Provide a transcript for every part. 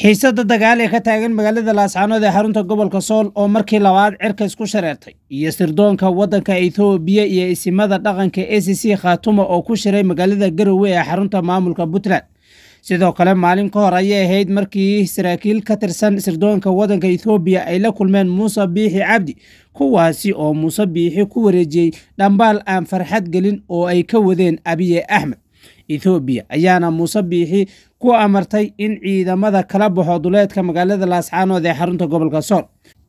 xiisadda dagaal ee ka taagan magaalada laascaanood ee xarunta gobolka sool oo markii labaad cirka isku shareertay iyo sirdoonka waddanka ethoobiya iyo isimada dhaqanka a c c khaatuma oo ku shiray magaalada garowe ee xarunta maamulka puntland sidoo kale maalin ka hor ayay ahayd markii saraakiil ka tirsan sirdoonka waddanka ethoobiya ay la kulmeen muuse biixi cabdi kuwaasi oo muuse biixi ku wareejiyey dhambaal aan farxad gelin oo ay ka wadeen abiye axmed ethoobiya ayaana muuse biixi ku amartay in ciidamada kala baxo duleedka magaalada laascaanood ee xarunta gobolka sool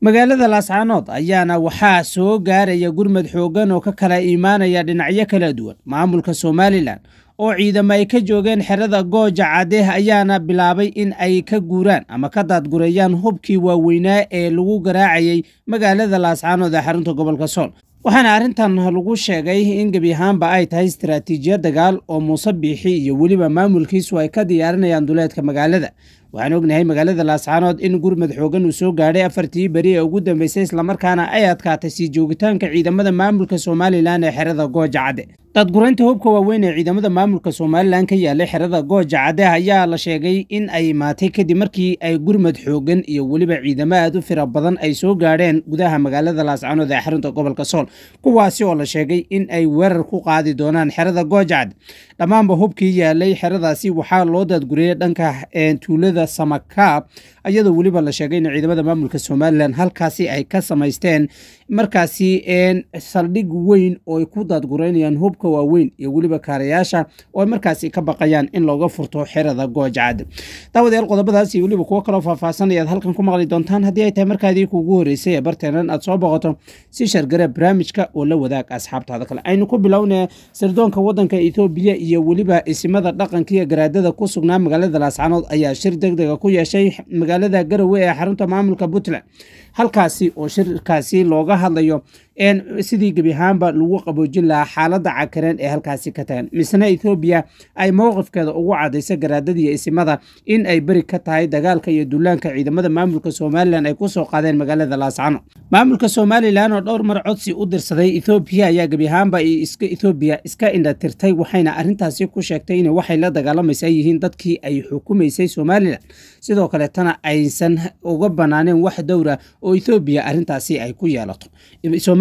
magaalada laascaanood ayaana waxaa soo gaaraya gurmad xooggan oo ka kala imaanaya dhinacyo kala duwan maamulka somalilan oo ciidamo ay ka joogeen xerada gooja cadeeh ayaana bilaabay in ay ka guuraan ama ka daadgurayaan hubkii waaweynaa ee lagu garaacayay magaalada laascaanood ee xarunta gobolka sool waxaana arrintan lagu sheegay in gebi ahaanba ay tahay istaraatiijiyad dagaal oo muuse biixi iyo weliba maamulkiisu ay ka diyaarinayaan duleedka magaalada waxaan ognahay magaalada laascaanood in gurmad xoogan uu soo gaadhay afartii beri ee ugu dambeysay islamarkaana ay adkaatay sii joogitaanka ciidamada maamulka somalilan ee xerada goojacadde daadguraynta hubka waaweyn ee ciidamada maamulka somalilan ka yaallay xerada goojacade ayaa la sheegay in ay imaatay kadib markii ay gurmad xoogan iyo weliba ciidamo aad u fira badan ay soo gaadheen gudaha magaalada laascaanood ee xarunta gobolka sool kuwaasi oo la sheegay in ay weerar ku qaadi doonaan xerada goojacade dhammaanba hubkii yaalay xeradaasi waxaa loo daadguriyey dhanka eh, tuulada magaalada samakaab ayadoo weliba la sheegay in ciidamada maamulka somalilan halkaasi ay ka samaysteen markaasi saldhig weyn oo ay ku daadgureynayaan hubka waaweyn iyo weliba kaarayaasha oo ay markaasi ka baqayaan in looga furto xerada goojcad daawadayaal qodobadaas weliba kuwo kaloo faahfaahsan ayaad halkan ku maqli doontaan haddii ay tahay markaadii kuugu horreysay ee barteenan aad soo boqoto si shargare barnaamijka oo la wadaag asxaabtaada kale aynu ku bilowna sirdoonka waddanka etoobiya iyo weliba isimada dhaqanka iyo garaadada ku sugnaa magaalada laascanood ayaa shirda degdega ah ku yeeshay magaalada garowe ee xarunta maamulka puntland halkaasi oo shirkaasi looga hadlayo sidii gebi ahaanba lagu qaboojin lahaa xaaladda cakareed ee halkaasi ka tagan misna ethoobiya ay mowqifkeeda ugu cadaysa garaadadiiyo isimada in ay beri ka tahay dagaalka iyo duulaanka ciidamada maamulka somalilan ay ku soo qaadeen magaalada laascano maamulka somalilan oo dhowr mar codsi u dirsaday ethoobiya ayaa gebi ahaanba iska ethoobiya iska indhatirtay waxayna arrintaasi ku sheegtay in waxay la dagaalamaysa yihiin dadkii ay xukumaysay somalilan sidoo kale aysan uga banaaneen wax dowra oo ethoobiya arrintaasi ay ku yeelato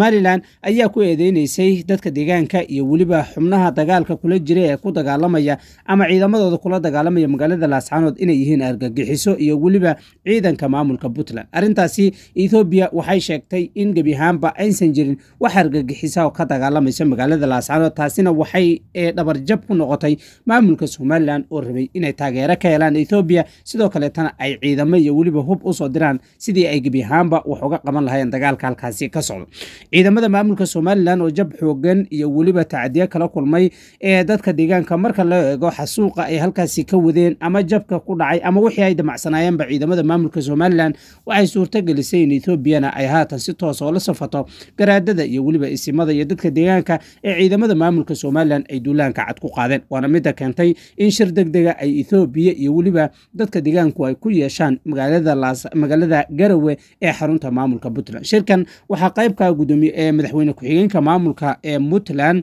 somalilan ayaa ku eedeynaysay dadka deegaanka iyo weliba xubnaha dagaalka kula jira ee ku dagaalamaya ama ciidamadooda kula dagaalamaya magaalada laascaanood inay yihiin argagixiso iyo weliba ciidanka maamulka puntland arrintaasi ethoobiya waxay sheegtay in gebi ahaanba aysan jirin wax argagixisa oo ka dagaalamaysa magaalada laascaanood taasina waxay dhabarjab ku noqotay maamulka somalilan oo rabay inay taageero ka helaan ethoobiya sidoo kaletana ay ciidamo iyo weliba hub usoo diraan sidii ay gebi ahaanba wax uga qaban lahayeen dagaalka halkaasi ka socdo ciidamada maamulka somalilan oo jab xoogan iyo weliba tacadiyo kala kulmay ee dadka deegaanka marka loo eego xasuuqa ay halkaasi ka wadeen ama jabka ku dhacay ama wixii ay damacsanaayeenba ciidamada maamulka somalilan waxay suurtagelisay in etoobiyana ay haatan si toos oo la safato garaadada iyo weliba isimada iyo dadka deegaanka ee ciidamada maamulka somalilan ay duulaanka cad ku qaadeen waana midda keentay in shir degdega ah ay ethoobiya iyo weliba dadka deegaanku ay ku yeeshaan magaalada garawe ee xarunta maamulka puntland shirkan waxaa qaybka gudoomiy ee madaxweyne ku-xigeenka maamulka ee puntland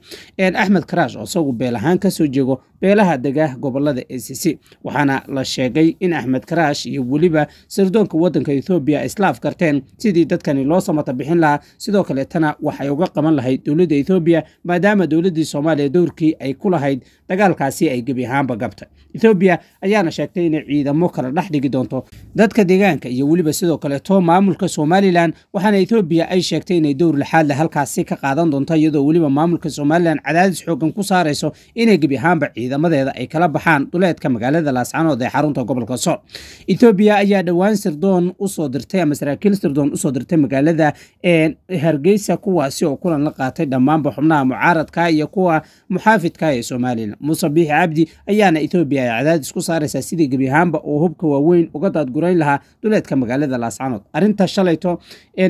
axmed karaash oo isagu beel ahaan kasoo jeego beelaha dega gobolada acc waxaana la sheegay in axmed karaash iyo weliba sirdoonka waddanka ethoobiya islaaf garteen sidii dadkani loo samata bixin lahaa sidoo kaletana waxay uga qaban lahayd dowladda ethoobiya maadaama dowladdii soomaaliya dowrkii ay ku lahayd dagaalkaasi ay gebi ahaanba gabtay ethoobiya ayaana sheegtay inay ciidamo kala dhex dhigi doonto dadka deegaanka iyo weliba sidoo kaleto maamulka somalilan waxaana ethoobiya ay sheegtay inay dowr lixaadle ah halkaasi ka qaadan doonto iyadoo weliba maamulka somalilan cadaadis xoogan ku saarayso inay gebi ahaanba ciid ciidamadeeda ay kala baxaan duleedka magaalada laascanood ee xarunta gobolka soc etoobiya ayaa dhowaan sirdoon usoo dirtay ama saraakiil sirdoon usoo dirtay magaalada hargeysa kuwaasi oo kulan la qaatay dhammaanba xubnaha mucaaradka iyo kuwa muxaafidka ee somalilan muuse biixi cabdi ayaana etoobiya ay cadaadis ku saaraysaa sidii gebi ahaanba uu hubka waaweyn uga daadgurayn lahaa duleedka magaalada laascanood arinta shalayto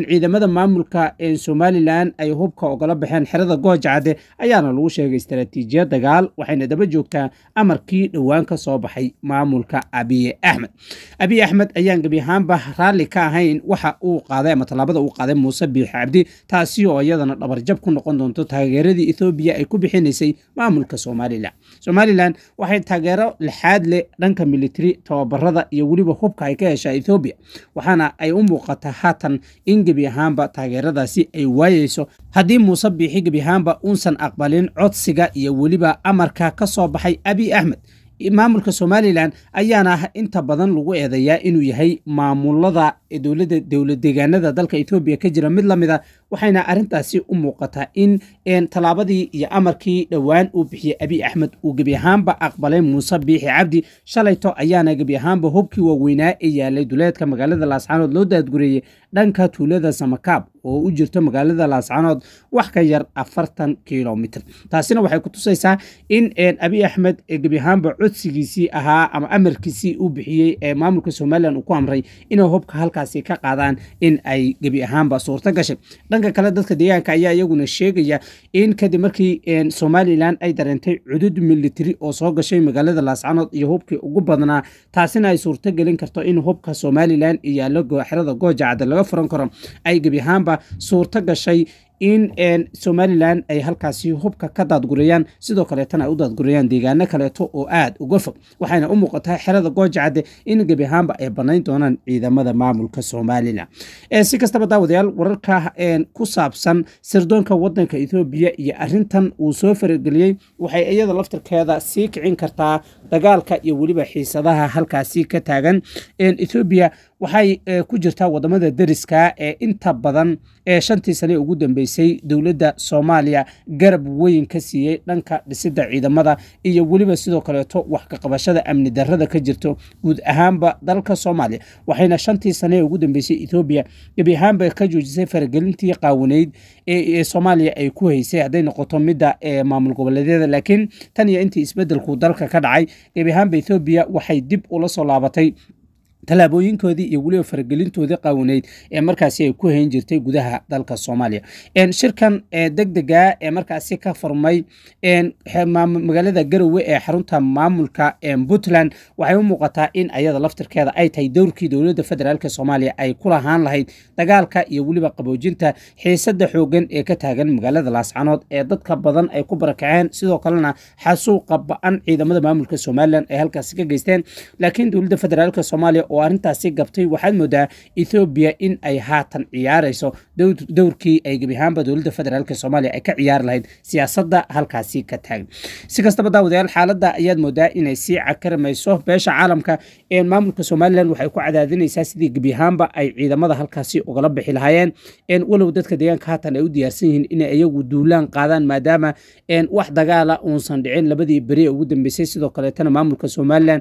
ciidamada maamulka somalilan ay hubka ogala baxeen xerada goojacade ayaana lagu sheegay istaraatiijiyad dagaal waxayna daba joogta dagaalka amarkii dhowaan ka soo baxay maamulka abiye axmed abiye axmed ayaan gebi ahaanba raalli ka ahayn waxa uu qaaday ama tallaabada uu qaaday muuse biixi cabdi taasi oo iyadana dhabarjab ku noqon doonto taageeradii ethoobiya ay ku bixinaysay maamulka somalilan somalilan waxay taageero lixaad leh dhanka militari tababarada iyo weliba hubka ay ka heshaa ethoobiya waxaana ay u muuqataa haatan in gebi ahaanba taageeradaasi ay waayeyso haddii muuse biixi gebi ahaanba uusan aqbalin codsiga iyo weliba amarka kasoo bax baxay abiy axmed maamulka somalilan ayaana ah inta badan lagu eedeeyaa inuu yahay maamulada dowladda dowlad deegaanada dalka etoobiya ka jira mid lamida ah waxayna arrintaasi u muuqataa in tallaabadii iyo amarkii dhowaan uu bixiyey abi axmed uu gebi ahaanba aqbalay muuse biixi cabdi shalayto ayaana gebi ahaanba hubkii waaweynaa ee yaallay duleedka magaalada laascanood loo daadgureeyey dhanka tuulada samakaab oo u jirto magaalada laascaanood wax ka yar afartan kilomitr taasina waxay ku tusaysaa in abi axmed gebi ahaanba codsigiisii ahaa ama amarkiisii uu bixiyey ee maamulka somalilan uu ku amray inay hubka halkaasi ka qaadaan in ay gebi ahaanba suurto gashay dhanka kale dadka deegaanka ayaa iyaguna sheegaya in kadib markii somalilan ay dareentay cudud militari oo soo gashay magaalada laascanood iyo hubkii ugu badnaa taasina ay suurtogelin karto in hubka somalilan iyo xerada gooja cadde laga furan karo ay gebi ahaanba suurto gashay in somalilan ay halkaasi hubka ka daadgurayaan sidoo kaleetana ay u daadgurayaan deegaano kaleeto oo aad uga fog waxayna u muuqataa xerada goojacade in gebi ahaanba ay bannayn doonaan ciidamada maamulka somalilan si kastaba daawadayaal wararka ku saabsan sirdoonka wadanka ethoobiya iyo arintan uu soo farageliyey waxay iyada laftirkeeda sii kicin kartaa dagaalka iyo weliba xiisadaha halkaasi ka taagan ethoobiya waxay e, ku jirtaa wadamada deriska ee inta badan ee shantii sane ugu dambeysay dowladda soomaaliya garab weyn ka siiyey dhanka dhisidda ciidamada iyo weliba sidoo kaleeto wax kaqabashada amni darrada ka jirto guud ahaanba dalka soomaaliya waxayna shantii sane ee ugu dambeysay etoobiya gebi ahaanba ka joojisay faragelintii qaawaneyd ee soomaaliya ay ku haysay hadday noqoto midda ee maamul goboleedyada laakiin tan iyo intii isbeddelku dalka ka dhacay gebi ahaanba etoobiya waxay dib ula soo laabatay tallaabooyinkoodii iyo weliba faragelintoodii qaawaneyd ee markaasi ay ku hayn jirtay gudaha dalka soomaaliya shirkan deg degaa ee markaasi ka farmay magaalada garowe ee xarunta maamulka puntland waxay u muuqataa in ayada laftirkeeda ay tahay dowrkii dowladda federaalk soomaaliya ay ku lahaan lahayd dagaalka iyo weliba qaboojinta xiisada xoogan ee ka taagan magaalada laascanood ee dadka badan ay ku barakaceen sidoo kalena xasuuqa ba-an ciidamada maamulka somalilan ay halkaasi ka geysteen laakiin dowladda federaalk soomaaliya oo arrintaasi gabtay waxaad moodaa ethoobiya in ay haatan ciyaarayso dowrkii ay gebi ahaanba dowladda federaalk soomaaliya ay ka ciyaari lahayd siyaasadda halkaasi ka taagan si kastaba daawadayaal xaaladda ayaad moodaa inay sii cakaramayso beesha caalamka ee maamulka somalilan waxay ku cadaadinaysaa sidii gebi ahaanba ay ciidamada halkaasi ugala bixi lahaayeen n walow dadka deegaanka haatan ay u diyaarsan yihiin inay iyagu duulaan qaadaan maadaama wax dagaala uunsan dhicin labadii beri ugu dambeysay sidoo kaleetana maamulka somalilan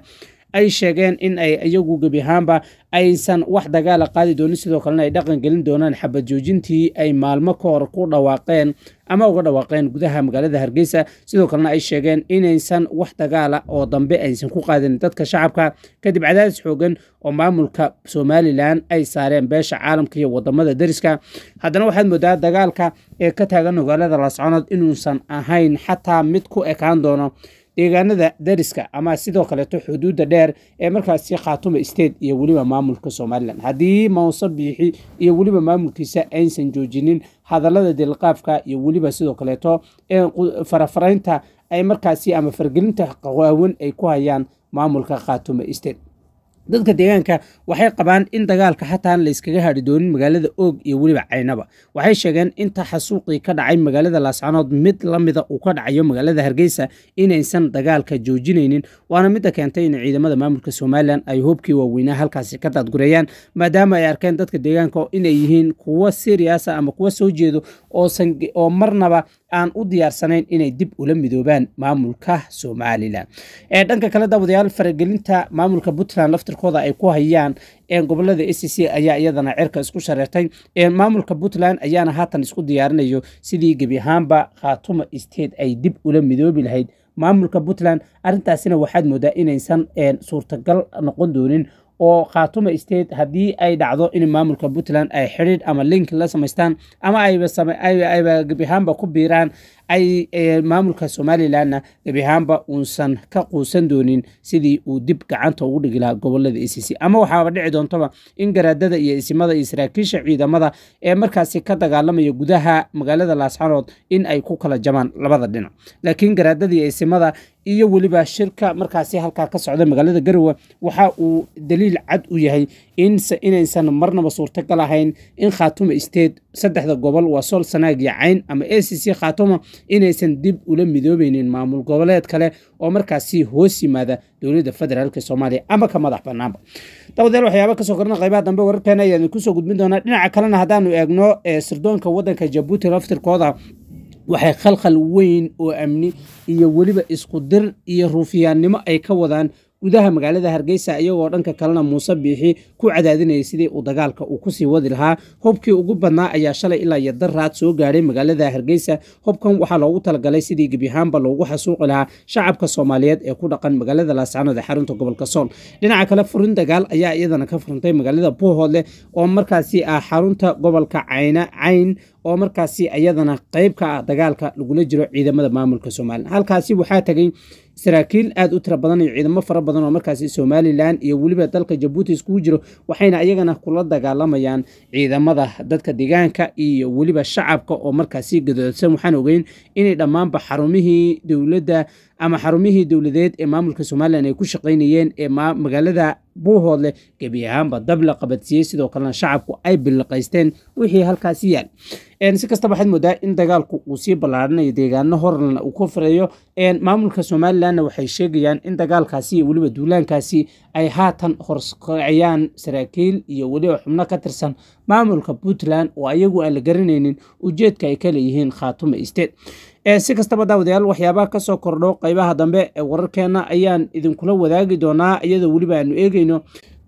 ay sheegeen in ay iyagu gebi ahaanba aysan wax dagaala ah qaadi doonin sidoo kalena ay dhaqan gelin doonaan xabad joojintii ay maalmo ka hor ku dhawaaqeen ama uga dhawaaqeen gudaha magaalada hargeysa sidoo kalena ay sheegeen inaysan wax dagaala ah oo dambe aysan ku qaadin dadka shacabka kadib cadaadis xoogan oo maamulka somalilan ay saareen beesha caalamka iyo wadamada deriska haddana waxaad moodaa dagaalka ee ka taagan magaalada laasconood inuusan ahayn xataa mid ku ekaan doono deegaanada dariska ama sidoo kaleeto xuduudda dheer ee markaasi khaatuma state iyo weliba maamulka somalilan haddii mawse biixi iyo weliba maamulkiisa aysan joojinin hadallada dilqaafka iyo weliba sidoo kaleeto farafaraynta ay markaasi ama fargelinta qawaawan ay ku hayaan maamulka khaatuma state dadka deegaanka waxay qabaan in dagaalka xataan layskaga iskaga hadhi doonin magaalada oog iyo weliba caynaba waxay sheegeen in taxasuuqii ka dhacay magaalada laascanood mid la mida uu ka dhacayo magaalada hargeysa inaysan dagaalka joojinaynin waana midda keentay in ciidamada maamulka somalilan ay hubkii waaweynaa halkaasi ka daadgureeyaan maadaama ay arkeen dadka deegaanka inay yihiin kuwo siriyaasa ama kuwo soo jeedo oo marnaba aan u diyaarsanayn inay dib ula midoobaan maamulka somalilan dhanka kale daawadayaal faragelinta maamulka puntland doorkooda ay ku hayaan gobolada a c ayaa iyadana cerka isku shareertay maamulka puntland ayaana haatan isku diyaarinayo sidii gebi ahaanba khaatuma state ay dib ula midoobi lahayd maamulka puntland arintaasina waxaad moodaa inaysan suurtagal noqon doonin oo khaatuma state haddii ay dhacdo in maamulka puntland ay xidhiidh ama link la samaystaan ama ayba gebi ahaanba ku biiraan ay e, maamulka somalilanna gebi ahaanba uusan ka quusan doonin sidii uu dib gacanta ugu dhigi lahaa gobolada e ama waxaaba dhici doontaba in garaadada iyo isimada iyo saraakiisha ciidamada ee markaasi ka dagaalamaya gudaha magaalada laasxanood in ay ku kala jabaan labada dhinac laakiin garaadada iyo isimada iyo weliba shirka markaasi halkaa ka socda magaalada garowe waxa uu daliil cad u yahay inse inaysan marnaba suurtagal ahayn in khaatuma isteed saddexda gobol waa sool sanaag iyo cayn ama a c c khaatuma inaysan dib ula midoobeynin maamul goboleed kale oo markaasi hoos yimaada dowladda federaalk soomaaliya ama ka madax banaanba dabadeel waxyaaba kasoo korna qaybaha dambe wararkeena ayaa idin kusoo gudbin doonaa dhinaca kalena haddaanu eegno sirdoonka waddanka jabuuti laftirkooda waxay khalkhal weyn oo amni iyo weliba iskudir iyo ruufiyaannimo ay ka wadaan gudaha magaalada hargeysa iyagoo dhanka kalena muuse biixi ku cadaadinayay sidii uu dagaalka uu kusii wadi lahaa hobkii ugu badnaa ayaa shalay ilaa iyo daraad soo gaadhay magaalada hargeysa hobkan waxaa loogu talagalay sidii gebyahaanba loogu xasuuqi lahaa shacabka soomaaliyeed ee ku dhaqan magaalada laascaanood xarunta gobolka sool dhinaca kale furin dagaal ayaa iyadana ka furantay magaalada buuhoodle oo markaasi ah xarunta gobolka cayna cayn oo markaasi iyadana qayb ka ah dagaalka lagula jiro ciidamada maamulka somalilan halkaasi waxaa tegay saraakiil aad u tira badan iyo ciidamo fara badan oo markaasi somalilan iyo weliba dalka jabuuti iskugu jiro waxayna iyagana kula dagaalamayaan ciidamada dadka deegaanka iyo weliba shacabka oo markaasi gadoodsan waxaan ogeyn inay dhammaanba xarumihii dowladda ama xarumihii dowladeed ee maamulka somalilan ay ku shaqaynayeen ee magaalada buuhoodle gebi ahaanba dab la qabadsiiyey sidoo kalena shacabku ay bilaqaysteen wixii halkaasi yaal si kastaba waxaad moodaa in dagaalku uu sii ballaaranayo deegaano horalna uu ka farayo maamulka somalilanna waxay sheegayaan in dagaalkaasi iyo weliba duulaankaasi ay haatan horkacayaan saraakiil iyo weliba xubno ka tirsan maamulka puntland oo ayagu aan la garanaynin ujeedka ay ka leeyihiin khaatuma isteed si kastaba daawadayaal waxyaabaha kasoo kordho qaybaha dambe ee wararkeenna ayaan idinkula wadaagi doonaa iyadoo weliba aanu eegeyno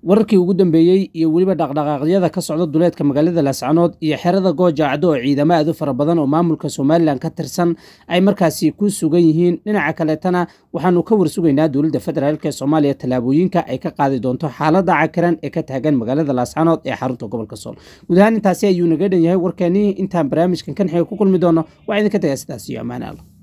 wararkii ugu dambeeyey iyo weliba dhaqdhaqaaqyada ka socda duleedka magaalada laascanood iyo xerada goojacdo oo ciidamo aad u fara badan oo maamulka somalilan ka tirsan ay markaasi ku sugan yihiin dhinaca kaleetana waxaanu ka warsugaynaa dowladda federaalk ee soomaaliya tallaabooyinka ay ka qaadi doonto xaalada cakiran ee ka taagan magaalada laascanood ee xarunta gobolka sool guud ahaan intaasi ayuu naga dhan yahay warkeennii intaan barnaamijkan kan xiga ku kulmi doono waxaa idinka tagaa sidaas iyo ammaanaalo